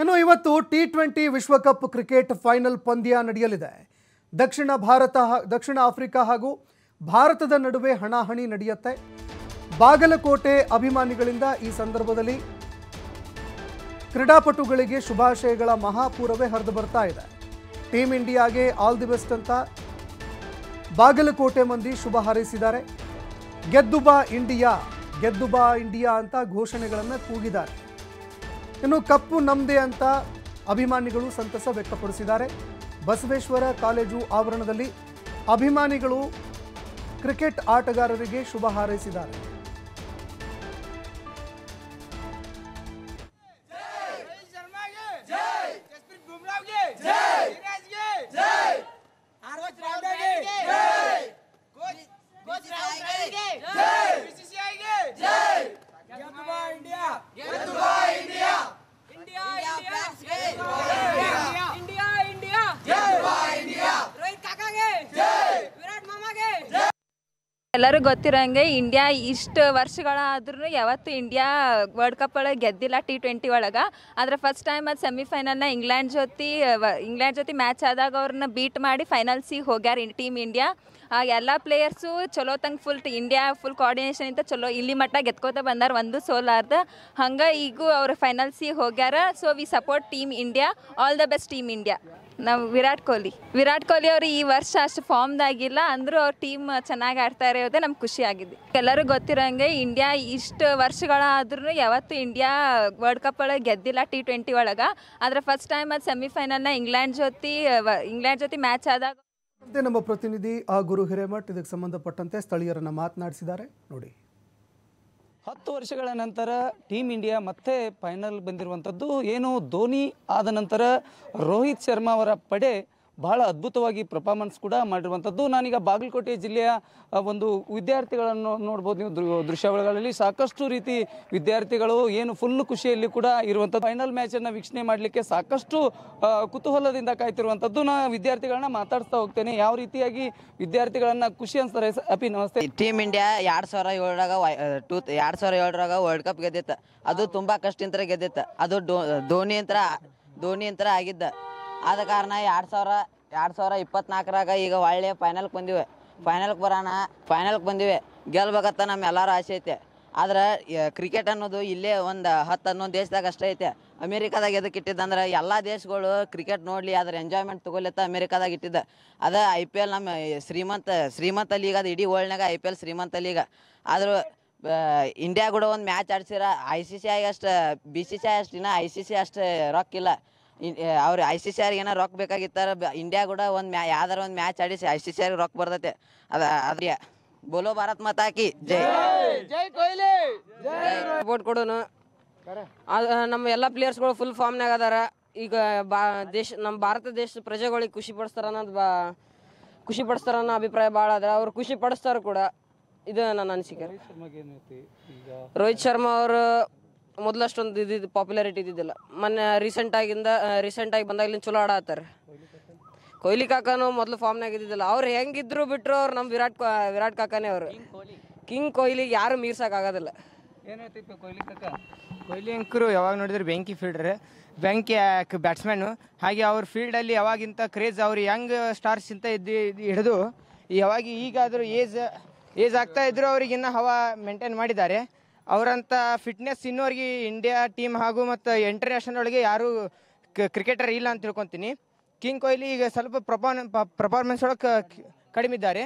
ಇನ್ನು ಇವತ್ತು T twenty ವಿಶ್ವಕಪ್ ಕ್ರಿಕೆಟ್ ಫೈನಲ್ ಪಂದ್ಯ ನಡೆಯಲಿದೆ ದಕ್ಷಿಣ ಭಾರತ ದಕ್ಷಿಣ ಆಫ್ರಿಕಾ ಹಾಗೂ ಭಾರತದ ನಡುವೆ ಹಣಾಹಣಿ ನಡೆಯುತ್ತೆ ಬಾಗಲಕೋಟೆ ಅಭಿಮಾನಿಗಳಿಂದ ಈ ಸಂದರ್ಭದಲ್ಲಿ ಕ್ರೀಡಾಪಟುಗಳಿಗೆ ಶುಭಾಶಯಗಳ ಮಹಾಪೂರವೇ ಹರಿದು ಬರ್ತಾ ಇದೆ ಟೀಮ್ ಇಂಡಿಯಾಗೆ ಆಲ್ ದಿ ಬೆಸ್ಟ್ ಅಂತ ಬಾಗಲಕೋಟೆ ಮಂದಿ ಶುಭ ಹಾರೈಸಿದ್ದಾರೆ ಗೆದ್ದು ಬಾ ಇಂಡಿಯಾ ಗೆದ್ದು ಬಾ ಇಂಡಿಯಾ ಅಂತ ಘೋಷಣೆಗಳನ್ನು ಕೂಗಿದ್ದಾರೆ ಇನ್ನು ಕಪ್ಪು ನಮ್ಮದೇ ಅಂತ ಅಭಿಮಾನಿಗಳು ಸಂತಸ ವ್ಯಕ್ತಪಡಿಸಿದ್ದಾರೆ ಬಸವೇಶ್ವರ ಕಾಲೇಜು ಆವರಣದಲ್ಲಿ ಅಭಿಮಾನಿಗಳು ಕ್ರಿಕೆಟ್ ಆಟಗಾರರಿಗೆ ಶುಭ ಹಾರೈಸಿದ್ದಾರೆ Brasil! ಎಲ್ಲರೂ ಗೊತ್ತಿರೋಂಗೆ ಇಂಡಿಯಾ ಇಷ್ಟು ವರ್ಷಗಳಾದ್ರೂ ಯಾವತ್ತು ಇಂಡಿಯಾ ವರ್ಲ್ಡ್ ಕಪ್ ಒಳಗೆ ಗೆದ್ದಿಲ್ಲ ಟಿ ಟ್ವೆಂಟಿ ಒಳಗೆ ಆದರೆ ಫಸ್ಟ್ ಟೈಮ್ ಅದು ಸೆಮಿಫೈನಲ್ನ ಇಂಗ್ಲೆಂಡ್ ಜೊತೆ ಇಂಗ್ಲೆಂಡ್ ಜೊತೆ ಮ್ಯಾಚ್ ಆದಾಗ ಅವ್ರನ್ನ ಬೀಟ್ ಮಾಡಿ ಫೈನಲ್ಸಿಗೆ ಹೋಗ್ಯಾರ ಟೀಮ್ ಇಂಡಿಯಾ ಎಲ್ಲ ಪ್ಲೇಯರ್ಸು ಚಲೋ ತಂಗೆ ಫುಲ್ ಇಂಡಿಯಾ ಫುಲ್ ಕೋಆರ್ಡಿನೇಷನ್ ಇಂತ ಚಲೋ ಇಲ್ಲಿ ಮಟ್ಟ ಗೆದ್ಕೋತ ಬಂದಾರ ಒಂದು ಸೋಲಾರ್ದ ಹಂಗೆ ಈಗೂ ಅವ್ರು ಫೈನಲ್ಸಿಗೆ ಹೋಗ್ಯಾರ so we support team India all the best team India ನಾವು ವಿರಾಟ್ ಕೊಹ್ಲಿ ವಿರಾಟ್ ಕೊಹ್ಲಿ ಅವರು ಈ ವರ್ಷ ಅಷ್ಟು ಫಾರ್ಮ್ದಾಗಿಲ್ಲ ಅಂದರೂ ಅವ್ರ ಟೀಮ್ ಚೆನ್ನಾಗಿ ಆಡ್ತಾ ಇರೋದೇ ನಮ್ಗೆ ಖುಷಿ ಆಗಿದೆ ಎಲ್ಲರೂ ಗೊತ್ತಿರೋಂಗೆ ಇಂಡಿಯಾ ಇಷ್ಟು ವರ್ಷಗಳಾದ್ರೂ ಯಾವತ್ತು ಇಂಡಿಯಾ ವರ್ಲ್ಡ್ ಕಪ್ ಒಳಗೆ ಗೆದ್ದಿಲ್ಲ ಟಿ ಟ್ವೆಂಟಿ ಒಳಗೆ ಆದ್ರೆ ಫಸ್ಟ್ ಟೈಮ್ ಅದು ಸೆಮಿಫೈನಲ್ನ ಇಂಗ್ಲೆಂಡ್ ಜೊತೆ ಇಂಗ್ಲೆಂಡ್ ಜೊತೆ ಮ್ಯಾಚ್ ಆದಾಗ ನಮ್ಮ ಪ್ರತಿನಿಧಿ ಆ ಗುರು ಹಿರೇಮಠ್ ಇದಕ್ಕೆ ಸಂಬಂಧಪಟ್ಟಂತೆ ಸ್ಥಳೀಯರನ್ನು ಮಾತನಾಡಿಸಿದ್ದಾರೆ ನೋಡಿ ಹತ್ತು ವರ್ಷಗಳ ನಂತರ ಟೀಮ್ ಇಂಡಿಯಾ ಮತ್ತೆ ಫೈನಲ್ ಬಂದಿರುವಂಥದ್ದು ಏನು ಧೋನಿ ಆದ ನಂತರ ರೋಹಿತ್ ಶರ್ಮಾ ಅವರ ಪಡೆ ಬಹಳ ಅದ್ಭುತವಾಗಿ ಪರ್ಫಾರ್ಮೆನ್ಸ್ ಕೂಡ ಮಾಡಿರುವಂಥದ್ದು ನಾನೀಗ ಬಾಗಲಕೋಟೆ ಜಿಲ್ಲೆಯ ಒಂದು ವಿದ್ಯಾರ್ಥಿಗಳನ್ನು ನೋಡ್ಬೋದು ನೀವು ದೃಶ್ಯಾವಳಿಗಳಲ್ಲಿ ಸಾಕಷ್ಟು ರೀತಿ ವಿದ್ಯಾರ್ಥಿಗಳು ಏನು ಫುಲ್ ಖುಷಿಯಲ್ಲಿ ಕೂಡ ಇರುವಂಥದ್ದು ಫೈನಲ್ ಮ್ಯಾಚನ್ನು ವೀಕ್ಷಣೆ ಮಾಡಲಿಕ್ಕೆ ಸಾಕಷ್ಟು ಕುತೂಹಲದಿಂದ ಕಾಯ್ತಿರುವಂಥದ್ದು ನಾ ವಿದ್ಯಾರ್ಥಿಗಳನ್ನ ಮಾತಾಡ್ತಾ ಹೋಗ್ತೇನೆ ಯಾವ ರೀತಿಯಾಗಿ ವಿದ್ಯಾರ್ಥಿಗಳನ್ನು ಖುಷಿ ಅನ್ಸ್ತಾರೆ ಅಪಿ ನಮಸ್ತೆ ಟೀಮ್ ಇಂಡಿಯಾ ಎರಡು ಸಾವಿರ ಏಳರಾಗ ಟೂ ಎರಡು ಸಾವಿರ ಏಳರಾಗ ವರ್ಲ್ಡ್ ಕಪ್ ಗೆದ್ದಿತ್ತು ಅದು ತುಂಬ ಕಷ್ಟ ಗೆದ್ದಿತ್ತು ಅದು ಧೋನಿ ಅಂತರ ಧೋನಿ ಅಂತರ ಆಗಿದ್ದ ಆದ ಕಾರಣ ಎರಡು ಸಾವಿರ ಎರಡು ಸಾವಿರ ಇಪ್ಪತ್ನಾಲ್ಕರಾಗ ಈಗ ಒಳ್ಳೆ ಫೈನಲ್ಗೆ ಬಂದಿವೆ ಫೈನಲ್ಗೆ ಬರೋಣ ಫೈನಲ್ಗೆ ಬಂದಿವೆ ಗೆಲ್ಬೇಕತ್ತ ನಮ್ಮ ಎಲ್ಲರ ಆಸೆ ಐತೆ ಆದ್ರೆ ಕ್ರಿಕೆಟ್ ಅನ್ನೋದು ಇಲ್ಲೇ ಒಂದು ಹತ್ತು ಹನ್ನೊಂದು ದೇಶದಾಗ ಅಷ್ಟೇ ಐತೆ ಅಮೇರಿಕಾದಾಗ ಎದಕ್ಕೆ ಇಟ್ಟಿದ್ದಂದ್ರೆ ಎಲ್ಲ ದೇಶಗಳು ಕ್ರಿಕೆಟ್ ನೋಡಲಿ ಅದ್ರ ಎಂಜಾಯ್ಮೆಂಟ್ ತೊಗೊಲತ್ತ ಅಮೇರಿಕಾದಾಗ ಇಟ್ಟಿದ್ದ ಅದ ಐ ಪಿ ಎಲ್ ನಮ್ಮ ಶ್ರೀಮಂತ ಶ್ರೀಮಂತ ಲೀಗ್ ಅದು ಇಡೀ ವರ್ಲ್ಡ್ನಾಗ ಐ ಪಿ ಎಲ್ ಶ್ರೀಮಂತ ಲೀಗ ಆದರೂ ಇಂಡಿಯಾ ಕೂಡ ಒಂದು ಮ್ಯಾಚ್ ಆಡ್ಸಿರ ಐ ಸಿ ಸಿ ಐ ಅಷ್ಟು ಬಿ ಸಿ ಸಿ ಐ ಅಷ್ಟು ಐ ಸಿ ಸಿ ಅಷ್ಟು ರೊಕ್ಕಿಲ್ಲ ಅವ್ರು ಐ ಸಿ ಸಿ ಆರ್ಗೆ ಏನೋ ರೊಕ್ಕ ಬೇಕಾಗಿತ್ತಾರ ಇಂಡಿಯಾ ಕೂಡ ಒಂದು ಮ್ಯಾ ಯಾವ್ದಾರ ಒಂದು ಮ್ಯಾಚ್ ಆಡಿಸಿ ಐ ಸಿ ಸಿ ಆರ್ಗೆ ರೊಕ್ಕ ಬರ್ತೈತೆ ಅದು ಅದ್ರಿಯ ಬೋಲೋ ಭಾರತ್ ಹಾಕಿ ಜೈ ಜೈ ಕೊಹ್ಲಿ ಸಪೋರ್ಟ್ ಕೊಡೋನು ನಮ್ಮ ಎಲ್ಲ ಪ್ಲೇಯರ್ಸ್ಗಳು ಫುಲ್ ಫಾರ್ಮ್ನಾಗ ಅದಾರ ಈಗ ಬಾ ದೇಶ ನಮ್ಮ ಭಾರತ ದೇಶದ ಪ್ರಜೆಗಳಿಗೆ ಖುಷಿ ಪಡಿಸ್ತಾರ ಅನ್ನೋದು ಬಾ ಖುಷಿ ಪಡಿಸ್ತಾರ ಅನ್ನೋ ಅಭಿಪ್ರಾಯ ಭಾಳ ಅದ ಅವ್ರು ಖುಷಿ ಪಡಿಸ್ತಾರ ಕೂಡ ಇದು ನನ್ನ ಅನಿಸಿಕೆ ರೋಹಿತ್ ಶರ್ಮಾ ಅವರು ಮೊದಲಷ್ಟೊಂದು ಇದ್ದಿದ್ದು ಪಾಪ್ಯುಲಾರಿಟಿ ಇದ್ದಿದ್ದಿಲ್ಲ ಮೊನ್ನೆ ರೀಸೆಂಟ್ ಆಗಿ ಬಂದಾಗ್ಲಿಂದ ಚಲೋ ಆಡಾತಾರೆ ಕೊಹ್ಲಿ ಕಾಕಾನು ಮೊದಲು ಫಾರ್ಮ್ನಾಗ ಇದ್ದಿದ್ದಿಲ್ಲ ಅವ್ರು ಹೆಂಗಿದ್ರು ಬಿಟ್ಟರು ಅವ್ರು ನಮ್ಮ ವಿರಾಟ್ ವಿರಾಟ್ ಕಾಕಾನೇ ಅವರು ಕಿಂಗ್ ಕೊಹ್ಲಿ ಯಾರು ಮೀರ್ಸಕ್ಕಾಗೋದಿಲ್ಲ ಏನಾಯ್ತು ಕೊಹ್ಲಿ ಕಾಕ ಕೊಹ್ಲಿ ಅಂಕರು ಯಾವಾಗ ನೋಡಿದ್ರೆ ಬೆಂಕಿ ಫೀಲ್ಡ್ರೆ ಬೆಂಕಿ ಬ್ಯಾಟ್ಸ್ಮ್ಯಾನು ಹಾಗೆ ಅವ್ರ ಫೀಲ್ಡಲ್ಲಿ ಯಾವಾಗಿಂತ ಕ್ರೇಜ್ ಅವ್ರು ಯಂಗ್ ಇಂತ ಇದ್ದು ಹಿಡಿದು ಯಾವಾಗ ಈಗಾದರೂ ಏಜ್ ಏಜ್ ಆಗ್ತಾ ಇದ್ರು ಅವ್ರಿಗೆ ಹವಾ ಮೇಂಟೈನ್ ಮಾಡಿದ್ದಾರೆ ಅವರಂಥ ಫಿಟ್ನೆಸ್ ಇನ್ನೋರಿಗೆ ಇಂಡಿಯಾ ಟೀಮ್ ಹಾಗೂ ಮತ್ತು ಇಂಟರ್ನ್ಯಾಷನಲ್ ಒಳಗೆ ಯಾರೂ ಕ್ರಿಕೆಟರ್ ಇಲ್ಲ ಅಂತ ತಿಳ್ಕೊತೀನಿ ಕಿಂಗ್ ಕೊಹ್ಲಿ ಈಗ ಸ್ವಲ್ಪ ಪ್ರಪಾನ್ ಪರ್ಫಾರ್ಮೆನ್ಸ್ ಒಳಗೆ ಕಡಿಮೆ ಇದ್ದಾರೆ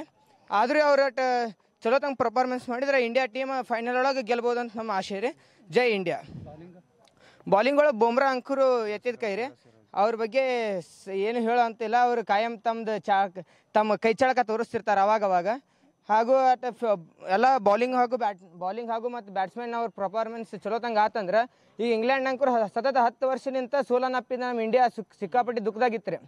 ಆದರೂ ಅವರ ಚಲೋ ತಂಗ ಪರ್ಫಾರ್ಮೆನ್ಸ್ ಮಾಡಿದ್ರೆ ಇಂಡಿಯಾ ಟೀಮ್ ಫೈನಲ್ ಒಳಗೆ ಗೆಲ್ಬೋದು ಅಂತ ನಮ್ಮ ಆಶೆ ರೀ ಜೈ ಇಂಡಿಯಾ ಬಾಲಿಂಗ್ ಒಳಗೆ ಬೊಮ್ರಾ ಅಂಕರು ಎತ್ತಿದ ಕೈ ರೀ ಅವ್ರ ಬಗ್ಗೆ ಏನು ಹೇಳೋ ಅಂತಿಲ್ಲ ಅವರು ಕಾಯಂ ತಮ್ಮದು ಚಾ ತಮ್ಮ ಕೈ ಚಳಕ ತೋರಿಸ್ತಿರ್ತಾರೆ ಅವಾಗವಾಗ ಹಾಗೂ ಅಟ್ ಎಲ್ಲ ಬೌಲಿಂಗ್ ಹಾಗೂ ಬ್ಯಾಟ್ ಬೌಲಿಂಗ್ ಹಾಗೂ ಮತ್ತು ಬ್ಯಾಟ್ಸ್ಮನ್ ಅವ್ರ ಪರ್ಫಾರ್ಮೆನ್ಸ್ ಚಲೋ ತಂಗೆ ಆತಂದ್ರೆ ಈಗ ಇಂಗ್ಲೆಂಡ್ ಅಂಕರು ಸತತ ಹತ್ತು ವರ್ಷದಿಂದ ಸೋಲನ್ನಪ್ಪಿದ ನಮ್ಮ ಇಂಡಿಯಾ ಸಿಕ್ ಸಿಕ್ಕಾಪಟ್ಟಿ ದುಃಖದಾಗಿತ್ತು ರೀ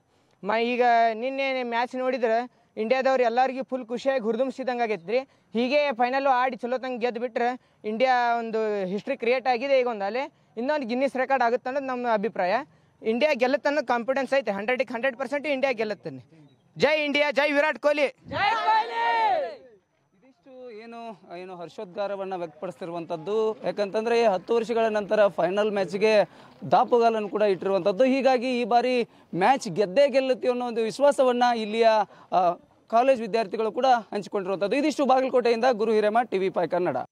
ಮ ಈಗ ನಿನ್ನೆ ಮ್ಯಾಚ್ ನೋಡಿದ್ರೆ ಇಂಡಿಯಾದವ್ರು ಎಲ್ಲರಿಗೂ ಫುಲ್ ಖುಷಿಯಾಗಿ ಹುರಿದುಂಬಿಸಿದಂಗೆ ಆಗೈತೆ ರೀ ಹೀಗೆ ಫೈನಲ್ಲು ಆಡಿ ಚಲೋ ತಂಗೆ ಗೆದ್ದು ಬಿಟ್ಟರೆ ಇಂಡಿಯಾ ಒಂದು ಹಿಸ್ಟ್ರಿ ಕ್ರಿಯೇಟ್ ಆಗಿದೆ ಈಗ ಒಂದು ಅಲ್ಲಿ ಇನ್ನೊಂದು ಗಿನ್ನಿಸ್ ರೆಕಾರ್ಡ್ ಆಗುತ್ತೆ ಅನ್ನೋದು ನಮ್ಮ ಅಭಿಪ್ರಾಯ ಇಂಡಿಯಾ ಗೆಲ್ಲತ್ತನ್ನೋ ಕಾನ್ಫಿಡೆನ್ಸ್ ಐತೆ ಹಂಡ್ರೆಡಿಗೆ ಹಂಡ್ರೆಡ್ ಪರ್ಸೆಂಟ್ ಇಂಡಿಯಾ ಗೆಲ್ಲತ್ತೆ ಜೈ ಇಂಡಿಯಾ ಜೈ ವಿರಾಟ್ ಕೊಹ್ಲಿ ಏನು ಏನು ಹರ್ಷೋದ್ಗಾರವನ್ನು ವ್ಯಕ್ತಪಡಿಸ್ತಿರುವಂಥದ್ದು ಯಾಕಂತಂದ್ರೆ ಹತ್ತು ವರ್ಷಗಳ ನಂತರ ಫೈನಲ್ ಮ್ಯಾಚ್ಗೆ ದಾಪುಗಾಲನ್ನು ಕೂಡ ಇಟ್ಟಿರುವಂಥದ್ದು ಹೀಗಾಗಿ ಈ ಬಾರಿ ಮ್ಯಾಚ್ ಗೆದ್ದೇ ಗೆಲ್ಲುತ್ತೆ ಅನ್ನೋ ಒಂದು ವಿಶ್ವಾಸವನ್ನ ಇಲ್ಲಿಯ ಕಾಲೇಜ್ ವಿದ್ಯಾರ್ಥಿಗಳು ಕೂಡ ಹಂಚಿಕೊಂಡಿರುವಂಥದ್ದು ಇದಿಷ್ಟು ಬಾಗಲಕೋಟೆಯಿಂದ ಗುರು ಹಿರೇಮ ಟಿವಿ ಫೈ ಕನ್ನಡ